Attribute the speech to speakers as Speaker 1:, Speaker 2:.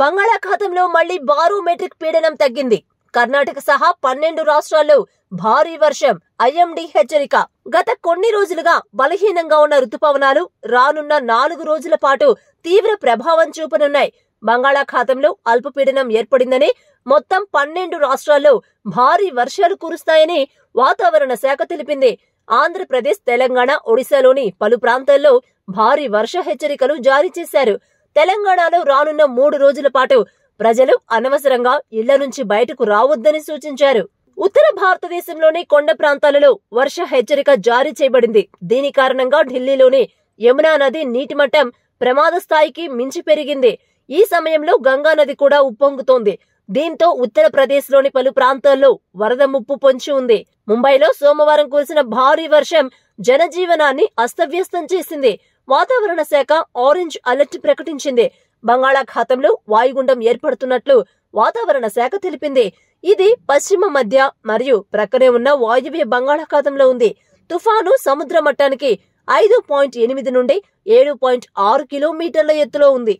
Speaker 1: బంగాళాఖాతంలో మళ్లీ బారోమెట్రిక్ పీడనం తగ్గింది కర్ణాటక సహా పన్నెండు రాష్ట్రాల్లో భారీ వర్షం ఐఎండీ హెచ్చరిక గత కొన్ని రోజులుగా బలహీనంగా ఉన్న రుతుపవనాలు రానున్న నాలుగు రోజుల పాటు తీవ్ర ప్రభావం చూపనున్నాయి బంగాళాఖాతంలో అల్పపీడనం ఏర్పడిందని మొత్తం పన్నెండు రాష్ట్రాల్లో భారీ వర్షాలు కురుస్తాయని వాతావరణ శాఖ తెలిపింది ఆంధ్రప్రదేశ్ తెలంగాణ ఒడిశాలోని పలు ప్రాంతాల్లో భారీ వర్ష హెచ్చరికలు జారీ చేశారు తెలంగాణలో రానున్న మూడు రోజుల పాటు ప్రజలు అనవసరంగా ఇళ్ల నుంచి బయటకు రావద్దని సూచించారు ఉత్తర భారతదేశంలోని కొండ ప్రాంతాలలో వర్ష హెచ్చరిక జారీ చేయబడింది దీని కారణంగా ఢిల్లీలోని యమునా నది నీటి మట్టం ప్రమాద స్థాయికి మించి పెరిగింది ఈ సమయంలో గంగా నది కూడా ఉప్పొంగుతోంది దీంతో ఉత్తరప్రదేశ్లోని పలు ప్రాంతాల్లో వరద ముప్పు పొంచి ఉంది ముంబైలో సోమవారం కురిసిన భారీ వర్షం జనజీవనాన్ని అస్తవ్యస్తం చేసింది వాతావరణ శాఖ ఆరెంజ్ అలర్ట్ ప్రకటించింది బంగాళాఖాతంలో వాయుగుండం ఏర్పడుతున్నట్లు వాతావరణ శాఖ తెలిపింది ఇది పశ్చిమ మధ్య మరియు ప్రక్కనే ఉన్న వాయువ్య బంగాళాఖాతంలో ఉంది తుఫాను సముద్ర మట్టానికి ఐదు పాయింట్ ఎనిమిది నుండి ఏడు పాయింట్ ఆరు కిలోమీటర్ల ఎత్తులో ఉంది